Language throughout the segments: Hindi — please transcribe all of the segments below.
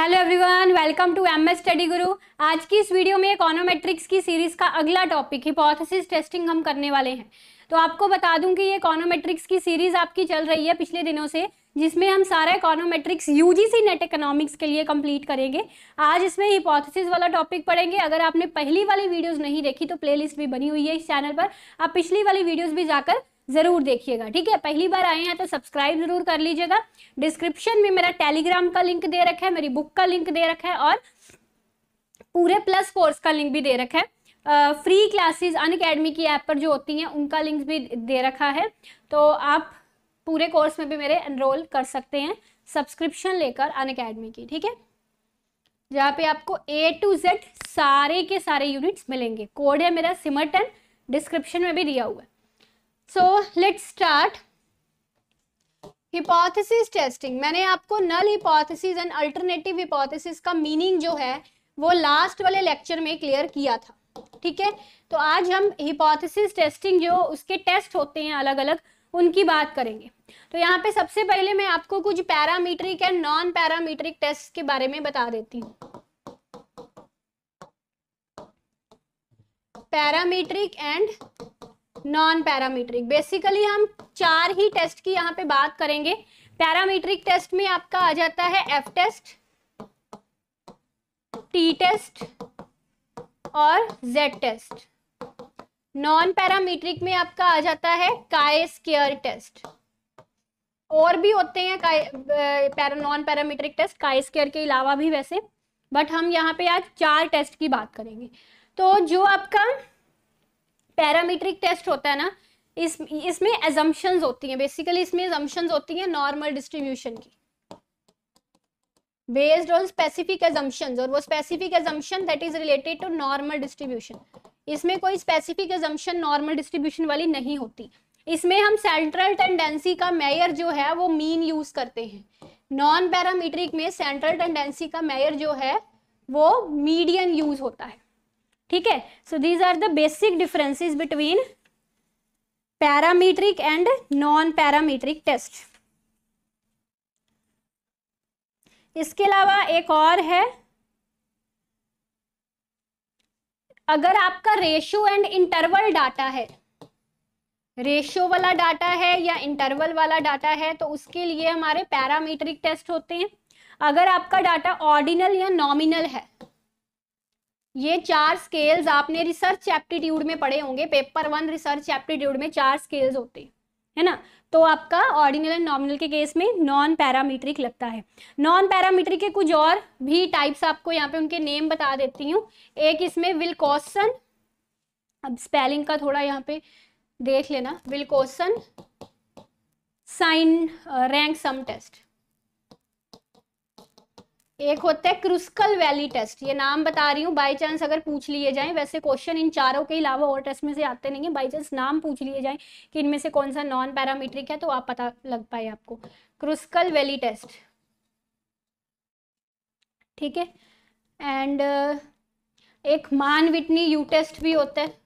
hello everyone welcome to MS Study Guru आज की इस वीडियो में इकोनोमेट्रिक्स की सीरीज का अगला टॉपिक हिपोथेसिस टेस्टिंग हम करने वाले हैं तो आपको बता दूं कि ये इकोनोमेट्रिक्स की सीरीज आपकी चल रही है पिछले दिनों से जिसमें हम सारा इकोनोमेट्रिक्स यूजीसी नेट इकोनॉमिक्स के लिए कंप्लीट करेंगे आज इसमें हिपोथेसिस वाला टॉपिक पढ़ेंगे अगर आपने पहली वाली वीडियोस नहीं देखी तो प्लेलिस्ट भी बनी हुई है इस चैनल पर आप पिछली वाली वीडियोस भी जाकर ज़रूर देखिएगा ठीक है पहली बार आए हैं तो सब्सक्राइब ज़रूर कर लीजिएगा डिस्क्रिप्शन में मेरा टेलीग्राम का लिंक दे रखा है मेरी बुक का लिंक दे रखा है और पूरे प्लस कोर्स का लिंक भी दे रखा है फ्री क्लासेस अन अकेडमी की ऐप पर जो होती हैं उनका लिंक भी दे रखा है तो आप पूरे कोर्स में भी मेरे एनरोल कर सकते हैं सब्सक्रिप्शन लेकर अन अकेडमी की ठीक है जहाँ पे आपको ए टू जेड सारे के सारे यूनिट्स मिलेंगे कोड है मेरा सिमरटन डिस्क्रिप्शन में भी दिया हुआ है so let's start hypothesis testing मैंने आपको null hypothesis and alternative hypothesis का मीनिंग जो है वो लास्ट वाले लेक्चर में क्लियर किया था ठीक है तो आज हम हिपोथेसिस टेस्टिंग जो उसके टेस्ट होते हैं अलग अलग उनकी बात करेंगे तो यहाँ पे सबसे पहले मैं आपको कुछ parametric and non parametric test के बारे में बता देती हूँ parametric and non parametric basically हम चार ही टेस्ट की यहाँ पे बात करेंगे पैरामीट्रिक टेस्ट में आपका आ जाता है एफ टेस्ट टी टेस्ट और जेड टेस्ट नॉन पैरामीट्रिक में आपका आ जाता है काय स्केयर टेस्ट और भी होते हैं पैर, non parametric test chi square के अलावा भी वैसे बट हम यहाँ पे आज चार टेस्ट की बात करेंगे तो जो आपका पैरामीट्रिक टेस्ट होता है ना इस इसमें एजम्पन होती हैं बेसिकली इसमें एजम्पन होती हैं नॉर्मल डिस्ट्रीब्यूशन की बेस्ड ऑन स्पेसिफिक एजम्पन और वो specific assumption that is related to normal distribution इसमें कोई स्पेसिफिक एजम्पन नॉर्मल डिस्ट्रीब्यूशन वाली नहीं होती इसमें हम सेंट्रल टेंडेंसी का मेयर जो है वो मीन यूज करते हैं नॉन पैरामीट्रिक में सेंट्रल टेंडेंसी का मेयर जो है वो मीडियन यूज होता है ठीक है so these are the basic differences between parametric and non parametric test इसके अलावा एक और है अगर आपका रेशियो एंड इंटरवल डाटा है रेशियो वाला डाटा है या इंटरवल वाला डाटा है तो उसके लिए हमारे पैरामीट्रिक टेस्ट होते हैं अगर आपका डाटा ऑर्डिनल या नॉमिनल है ये चार स्केल्स आपने रिसर्च एप्टीट्यूड में पढ़े होंगे पेपर वन रिसर्च एप्टीट्यूड में चार स्केल्स होते हैं है ना तो आपका ऑर्डिनल एंड नॉमिनल के केस में नॉन पैरामीट्रिक लगता है नॉन पैरामीट्रिक के कुछ और भी टाइप्स आपको यहाँ पे उनके नेम बता देती हूँ एक इसमें विलकोसन अब स्पेलिंग का थोड़ा यहाँ पे देख लेना Wilcoxon sign rank sum test एक होता है क्रुस्कल वैली टेस्ट ये नाम बता रही हूँ बाई चांस अगर पूछ लिए जाए वैसे क्वेश्चन इन चारों के अलावा और टेस्ट में से आते नहीं है बाई चांस नाम पूछ लिए जाए कि इनमें से कौन सा नॉन पैरामीट्रिक है तो आप पता लग पाए आपको क्रुस्कल वैली टेस्ट ठीक है एंड uh, एक मान विटनी यू टेस्ट भी होता है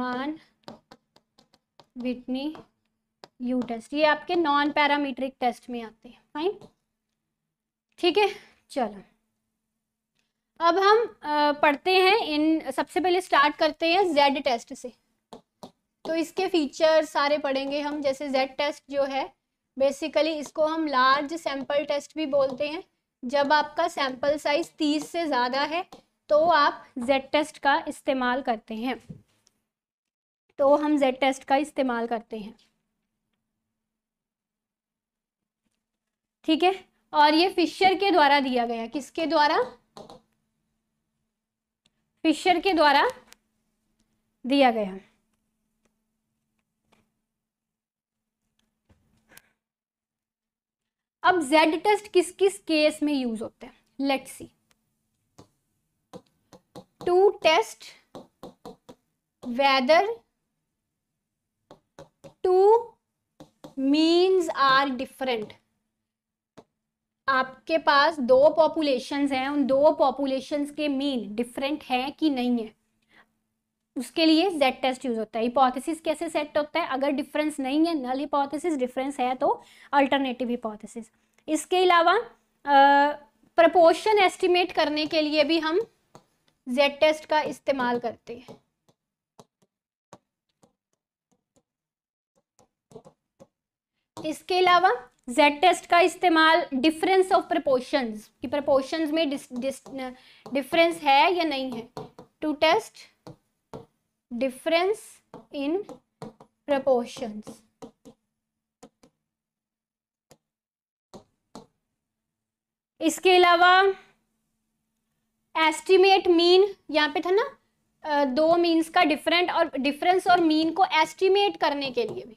मान विटनी यू टेस्ट ये आपके नॉन पैरामीट्रिक टेस्ट में आते हैं फाइन ठीक है चलो अब हम पढ़ते हैं इन सबसे पहले स्टार्ट करते हैं जेड टेस्ट से तो इसके फीचर सारे पढ़ेंगे हम जैसे जेड टेस्ट जो है बेसिकली इसको हम लार्ज सैंपल टेस्ट भी बोलते हैं जब आपका सैंपल साइज तीस से ज़्यादा है तो आप जेड टेस्ट का इस्तेमाल करते हैं तो हम जेड टेस्ट का इस्तेमाल करते हैं ठीक है और ये फिशर के द्वारा दिया गया किसके द्वारा फिशर के द्वारा दिया गया अब जेड टेस्ट किस किस केस में यूज होते हैं let see to test whether two means are different आपके पास दो पॉपुलेशंस हैं उन दो पॉपुलेशंस के मीन डिफरेंट हैं कि नहीं है उसके लिए जेड टेस्ट यूज होता है हिपोथेसिस कैसे सेट होता है अगर डिफरेंस नहीं है नल हिपोथेसिस डिफरेंस है तो अल्टरनेटिव हिपोथेसिस इसके अलावा प्रपोर्शन एस्टिमेट करने के लिए भी हम जेड टेस्ट का इस्तेमाल करते हैं इसके अलावा जेड टेस्ट का इस्तेमाल डिफरेंस ऑफ प्रपोर्शंस की प्रपोर्शंस में डिफरेंस है या नहीं है to test difference in proportions इसके अलावा एस्टिमेट मीन यहाँ पे था ना दो मीन्स का डिफरेंट और डिफरेंस और मीन को एस्टिमेट करने के लिए भी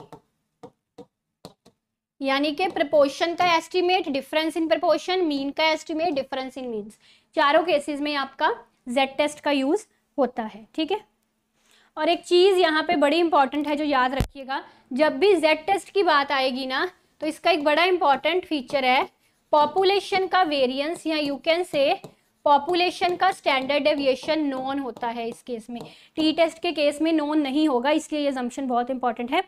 यानी कि प्रपोर्शन का estimate difference in proportion mean का एस्टिमेट डिफरेंस इन मीन चारों केसेस में आपका जेड टेस्ट का यूज़ होता है ठीक है और एक चीज़ यहाँ पे बड़ी इंपॉर्टेंट है जो याद रखिएगा जब भी जेड टेस्ट की बात आएगी ना तो इसका एक बड़ा इंपॉर्टेंट फीचर है पॉपुलेशन का वेरियंस या यू कैन से पॉपुलेशन का स्टैंडर्ड डेविएशन नॉन होता है इस केस में टी टेस्ट के केस में नॉन नहीं होगा इसलिए ये जम्पन बहुत इंपॉर्टेंट है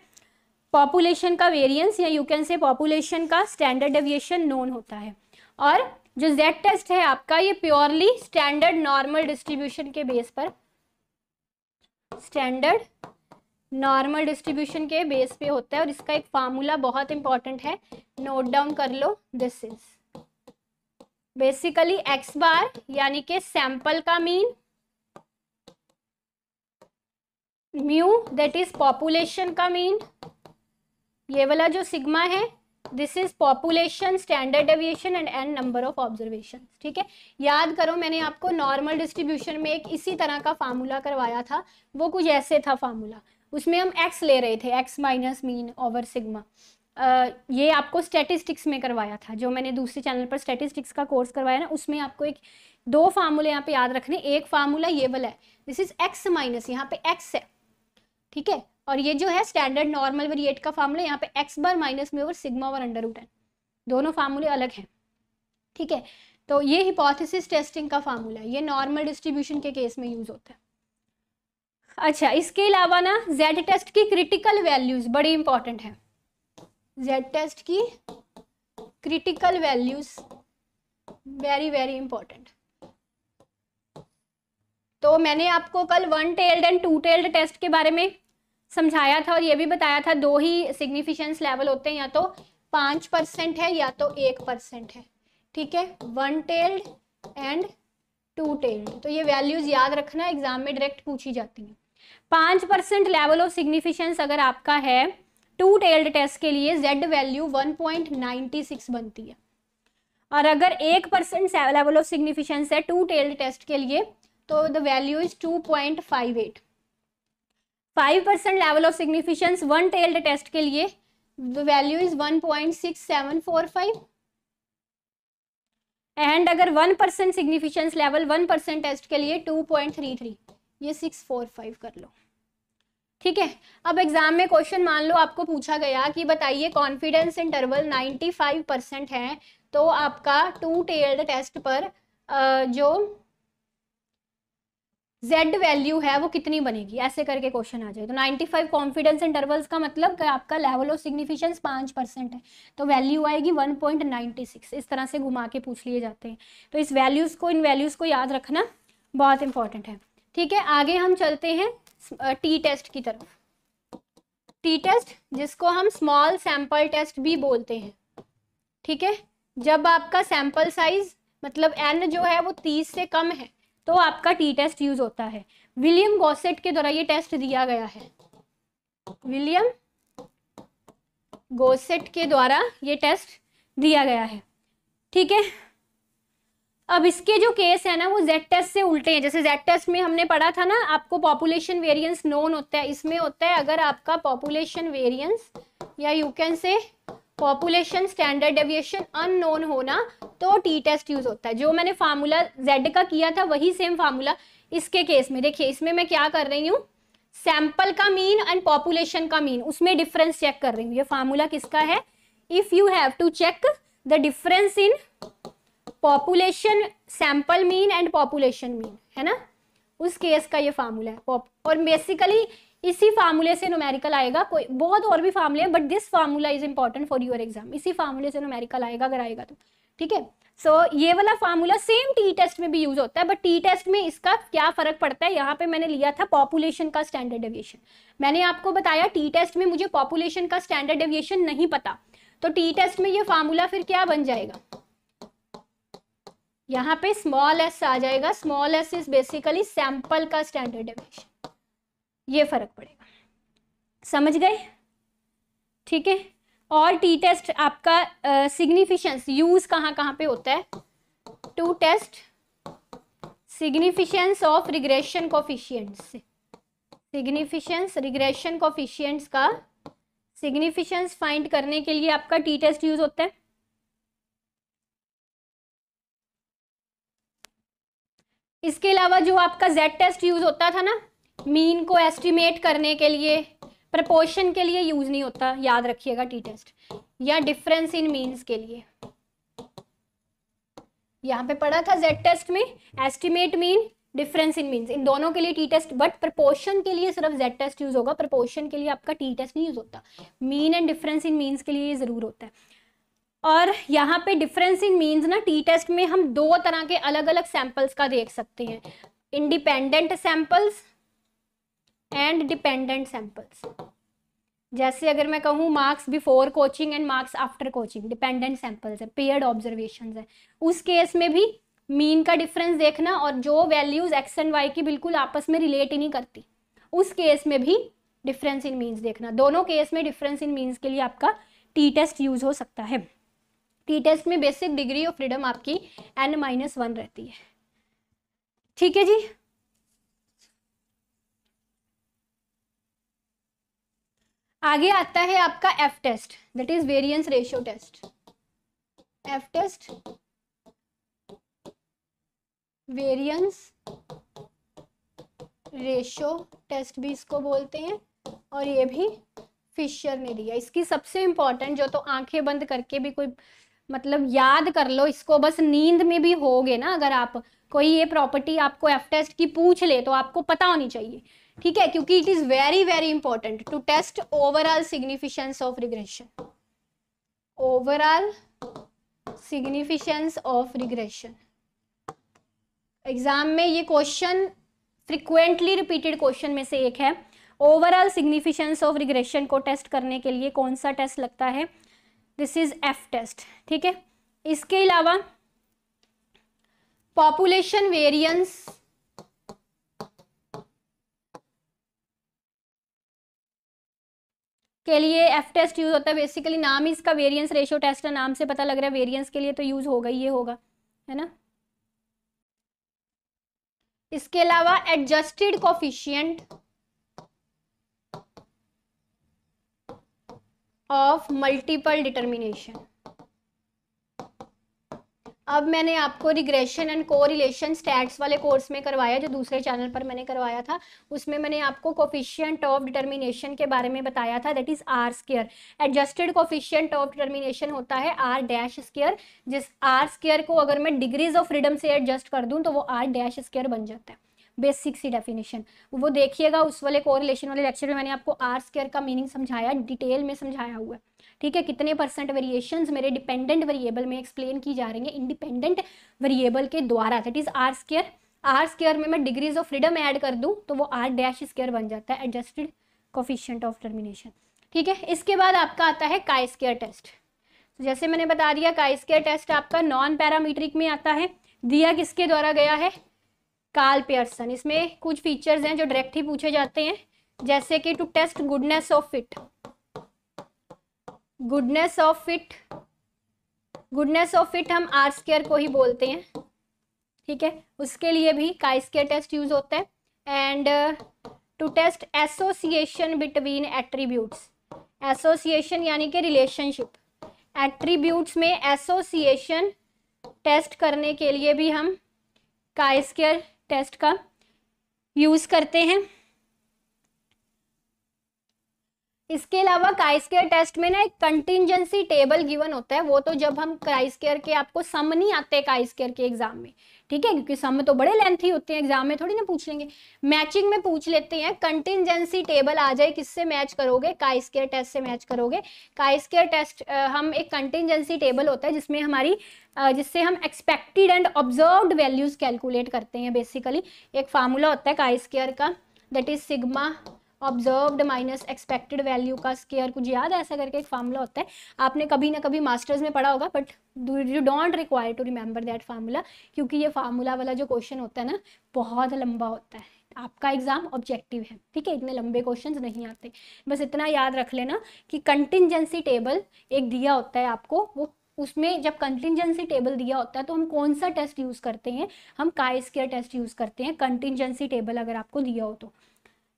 पॉपुलेशन का वेरिएंस या यू कैन से पॉपुलेशन का स्टैंडर्ड डेविएशन नोन होता है और जो जेड टेस्ट है आपका ये प्योरली स्टैंडर्ड नॉर्मल डिस्ट्रीब्यूशन के बेस पर स्टैंडर्ड नॉर्मल डिस्ट्रीब्यूशन के बेस पे होता है और इसका एक फार्मूला बहुत इंपॉर्टेंट है नोट डाउन कर लो this is basically X bar यानी के सैंपल का mean mu that is population का मीन ये वाला जो सिग्मा है this is population standard deviation and N number of observation ठीक है याद करो मैंने आपको नॉर्मल डिस्ट्रीब्यूशन में एक इसी तरह का फार्मूला करवाया था वो कुछ ऐसे था फार्मूला उसमें हम एक्स ले रहे थे X minus mean over sigma ये आपको स्टेटिस्टिक्स में करवाया था जो मैंने दूसरे चैनल पर स्टेटिस्टिक्स का कोर्स करवाया ना उसमें आपको एक दो फार्मूले यहाँ पे याद रखने एक फार्मूला ये वाला है दिस इज एक्स माइनस यहाँ पे एक्स है ठीक है और ये जो है स्टैंडर्ड नॉर्मल वेरिएट का फार्मूला यहाँ पे X bar minus mu over sigma और अंडर रूट एन दोनों फार्मूले अलग हैं ठीक है तो ये हिपोथेसिस टेस्टिंग का फार्मूला है ये नॉर्मल डिस्ट्रीब्यूशन के केस में यूज़ होता है अच्छा इसके अलावा ना जेड टेस्ट की क्रिटिकल वैल्यूज बड़ी इंपॉर्टेंट है जेड टेस्ट की critical values very very important तो मैंने आपको कल one tailed and two tailed test के बारे में समझाया था और ये भी बताया था दो ही सिग्निफिशेंस लेवल होते हैं या तो पाँच परसेंट है या तो एक परसेंट है ठीक है one tailed and two tailed तो ये वैल्यूज याद रखना एग्जाम में डायरेक्ट पूछी जाती है पाँच परसेंट लेवल ऑफ सिग्निफिशेंस अगर आपका है टू टेल्ड टेस्ट के लिए Z value one point ninety six बनती है और अगर एक परसेंट लेवल ऑफ सिग्निफिशेंस है टू टेल्ड टेस्ट के लिए तो the value is two point five eight five percent level of significance one tailed test के लिए value is one point six seven four five and अगर one percent significance level one percent test के लिए टू पॉइंट थ्री थ्री ये सिक्स फोर फाइव कर लो ठीक है अब एग्जाम में क्वेश्चन मान लो आपको पूछा गया कि बताइए confidence interval ninety five percent है तो आपका टू टेल्ड टेस्ट पर जो z वैल्यू है वो कितनी बनेगी ऐसे करके क्वेश्चन आ जाए तो 95 कॉन्फिडेंस इंटरवल्स का मतलब कि आपका लेवल ऑफ सिग्निफिकेंस पाँच परसेंट है तो वैल्यू आएगी 1.96 इस तरह से घुमा के पूछ लिए जाते हैं तो इस वैल्यूज़ को इन वैल्यूज़ को याद रखना बहुत इंपॉर्टेंट है ठीक है आगे हम चलते हैं टी टेस्ट की तरफ टी टेस्ट जिसको हम स्मॉल सैंपल टेस्ट भी बोलते हैं ठीक है जब आपका सैंपल साइज मतलब एन जो है वो तीस से कम है तो आपका टी टेस्ट यूज होता है विलियम गोसेट के द्वारा ये टेस्ट दिया गया है विलियम गोसेट के द्वारा ये टेस्ट दिया गया है ठीक है अब इसके जो केस है ना वो जेड टेस्ट से उल्टे हैं जैसे जेड टेस्ट में हमने पढ़ा था ना आपको पॉपुलेशन वेरिएंस नोन होता है इसमें होता है अगर आपका पॉपुलेशन वेरिएंस या you can say population standard deviation unknown होना तो टी टेस्ट यूज होता है जो मैंने फार्मूला जेड का किया था वही सेम फार्मूला इसके केस में देखिए इसमें मैं क्या कर रही हूँ सैंपल का मीन एंड पॉपुलेशन का मीन उसमें डिफरेंस चेक कर रही हूँ ये फार्मूला किसका है if you have to check the difference in population sample mean and population mean है ना उस केस का ये फार्मूला है और बेसिकली इसी फार्मूले से नोमेरिकल आएगा कोई बहुत और भी फार्मूले हैं but this formula is important for your exam इसी फार्मूले से नोमेरिकल आएगा अगर आएगा तो ठीक है सो so, ये वाला फार्मूला सेम टी टेस्ट में भी यूज होता है बट टी टेस्ट में इसका क्या फर्क पड़ता है यहाँ पे मैंने लिया था पॉपुलेशन का स्टैंडर्ड डेविएशन मैंने आपको बताया टी टेस्ट में मुझे पॉपुलेशन का स्टैंडर्ड डेविएशन नहीं पता तो टी टेस्ट में ये फार्मूला फिर क्या बन जाएगा यहाँ पे स्मॉल एस आ जाएगा small S is basically sample का स्टैंडर्ड डेविएशन ये फ़र्क पड़ेगा समझ गए ठीक है और टी टेस्ट आपका सिग्निफिशेंस यूज़ कहाँ कहाँ पे होता है to test significance of regression coefficients significance regression coefficients का सिग्निफिशेंस फाइंड करने के लिए आपका टी टेस्ट यूज़ होता है इसके अलावा जो आपका जेड टेस्ट यूज़ होता था ना मीन को एस्टिमेट करने के लिए प्रपोर्शन के लिए यूज नहीं होता याद रखिएगा टी टेस्ट या डिफरेंस इन मीन्स के लिए यहाँ पे पढ़ा था जेड टेस्ट में estimate mean difference in means इन दोनों के लिए टी टेस्ट बट प्रपोर्शन के लिए सिर्फ जेड टेस्ट यूज होगा प्रपोर्शन के लिए आपका टी टेस्ट नहीं यूज होता mean and difference in means के लिए ये जरूर होता है और यहाँ पे डिफरेंस इन मीन्स ना टी टेस्ट में हम दो तरह के अलग अलग सैंपल्स का देख सकते हैं independent samples and dependent samples जैसे अगर मैं कहूँ marks before coaching and marks after coaching dependent samples है पेयर्ड ऑब्जर्वेशन है उस केस में भी मीन का डिफरेंस देखना और जो वैल्यूज एक्स एंड वाई की बिल्कुल आपस में रिलेट ही नहीं करती उस केस में भी डिफरेंस इन मीन्स देखना दोनों केस में डिफरेंस इन मीन्स के लिए आपका टी टेस्ट यूज हो सकता है टी टेस्ट में बेसिक डिग्री ऑफ फ्रीडम आपकी एन माइनस वन रहती है ठीक है जी आगे आता है आपका F test that is variance ratio test F test variance ratio test भी इसको बोलते हैं और ये भी फिशर ने दिया इसकी सबसे इंपॉर्टेंट जो तो आंखें बंद करके भी कोई मतलब याद कर लो इसको बस नींद में भी होगे ना अगर आप कोई ये प्रॉपर्टी आपको एफ टेस्ट की पूछ ले तो आपको पता होनी चाहिए ठीक है क्योंकि it is very very important to test overall significance of regression overall significance of regression exam में ये क्वेश्चन फ्रिक्वेंटली रिपीटेड क्वेश्चन में से एक है ओवरऑल सिग्निफिकेंस ऑफ रिग्रेशन को टेस्ट करने के लिए कौन सा टेस्ट लगता है दिस इज एफ टेस्ट ठीक है इसके अलावा पॉपुलेशन वेरियंस के लिए एफ टेस्ट यूज़ होता है बेसिकली नाम ही इसका वेरियंस रेशियो टेस्ट का नाम से पता लग रहा है वेरियंस के लिए तो यूज़ होगा ही ये होगा है ना इसके अलावा adjusted coefficient of multiple determination अब मैंने आपको रिग्रेशन एंड कोरिलेशन स्टैट्स वाले कोर्स में करवाया जो दूसरे चैनल पर मैंने करवाया था उसमें मैंने आपको कोफिशियंट ऑफ डिटर्मिनेशन के बारे में बताया था that is R square adjusted coefficient of determination होता है आर डैश स्केयर जिस आर स्केयर को अगर मैं डिग्रीज ऑफ फ्रीडम से एडजस्ट कर दूँ तो वो आर डैश स्केयर बन जाता है बेसिक सी डेफिनेशन वो देखिएगा उस वाले कोरिलेशन वाले लेक्चर में मैंने आपको आर स्केयर का मीनिंग समझाया डिटेल में समझाया हुआ है ठीक है कितने परसेंट वेरिएशन मेरे डिपेंडेंट वेरिएबल में एक्सप्लेन की जा रही है इंडिपेंडेंट वेरिएबल के द्वारा that is R square R square में मैं डिग्रीज ऑफ फ्रीडम ऐड कर दूँ तो वो आर डैश स्केयर बन जाता है एडजस्टेड कोफिशियंट ऑफ टर्मिनेशन ठीक है इसके बाद आपका आता है काय स्केयर टेस्ट जैसे मैंने बता दिया काय स्केयर टेस्ट आपका नॉन पैरामीट्रिक में आता है दिया किसके द्वारा गया है कार्ल पियर्सन इसमें कुछ फीचर्स हैं जो डायरेक्ट ही पूछे जाते हैं जैसे कि to test goodness of fit goodness of fit goodness of fit हम आर स्केयर को ही बोलते हैं ठीक है उसके लिए भी काई स्केयर टेस्ट यूज होता है and to test association between attributes association यानी कि रिलेशनशिप एट्रीब्यूट्स में एसोसिएशन टेस्ट करने के लिए भी हम काई स्केयर टेस्ट का यूज़ करते हैं इसके अलावा क्राइस केयर टेस्ट में ना एक कंटिजेंसी टेबल गिवन होता है वो तो जब हम क्राइस केयर के आपको सम नहीं आते क्राइस केयर के एग्जाम में ठीक है क्योंकि सम तो बड़े ही होते हैं एग्जाम में थोड़ी ना पूछ लेंगे मैचिंग में पूछ लेते हैं कंटिजेंसी टेबल आ जाए किससे मैच करोगे काइस केयर टेस्ट से मैच करोगे काइस केयर टेस्ट हम एक कंटिजेंसी टेबल होता है जिसमें हमारी जिससे हम expected and observed values calculate करते हैं बेसिकली एक फार्मूला होता है काइस केयर का that is sigma observed minus expected value का स्केयर कुछ याद है ऐसा करके एक फार्मूला होता है आपने कभी ना कभी मास्टर्स में पढ़ा होगा but you don't require to remember that formula क्योंकि ये फार्मूला वाला जो क्वेश्चन होता है ना बहुत लंबा होता है आपका एग्जाम ऑब्जेक्टिव है ठीक है इतने लंबे क्वेश्चंस नहीं आते बस इतना याद रख लेना कि कंटिजेंसी टेबल एक दिया होता है आपको वो उसमें जब कंटिजेंसी टेबल दिया होता है तो हम कौन सा टेस्ट यूज़ करते हैं हम काय टेस्ट यूज़ करते हैं कंटिजेंसी टेबल अगर आपको दिया हो तो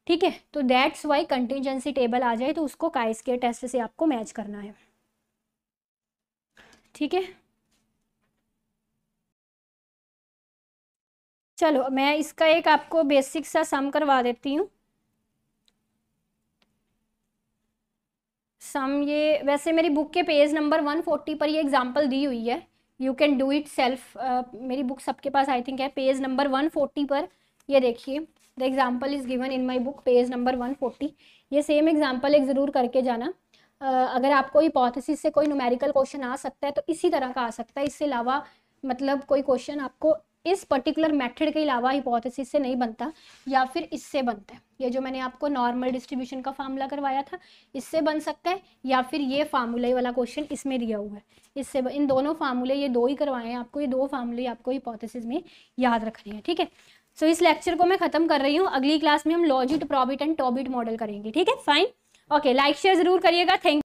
ठीक है तो दैट्स वाई कंटिजेंसी टेबल आ जाए तो उसको काइस के टेस्ट से आपको मैच करना है ठीक है चलो मैं इसका एक आपको बेसिक सा सम करवा देती हूँ सम ये वैसे मेरी बुक के पेज नंबर वन फोर्टी पर ये एग्जांपल दी हुई है you can do it self मेरी बुक सबके पास आई थिंक है पेज नंबर वन फोर्टी पर ये देखिए the example is given in my book page number one forty ये सेम एग्जाम्पल एक ज़रूर करके जाना Uh, अगर आपको हिपोथेसिस से कोई न्यूमेरिकल क्वेश्चन आ सकता है तो इसी तरह का आ सकता है इससे अलावा मतलब कोई क्वेश्चन आपको इस पर्टिकुलर मेथड के अलावा हिपोथेसिस से नहीं बनता या फिर इससे बनता है ये जो मैंने आपको नॉर्मल डिस्ट्रीब्यूशन का फार्मूला करवाया था इससे बन सकता है या फिर ये फार्मूले वाला क्वेश्चन इसमें दिया हुआ है इससे इन दोनों फार्मूले ये दो ही करवाए हैं आपको ये दो फार्मूले आपको हिपोथेसिस में याद रखने हैं ठीक है सो इस लेक्चर को मैं खत्म कर रही हूँ अगली क्लास में हम logit probit and tobit model करेंगे ठीक है फाइन ओके लाइक शेयर जरूर करिएगा थैंक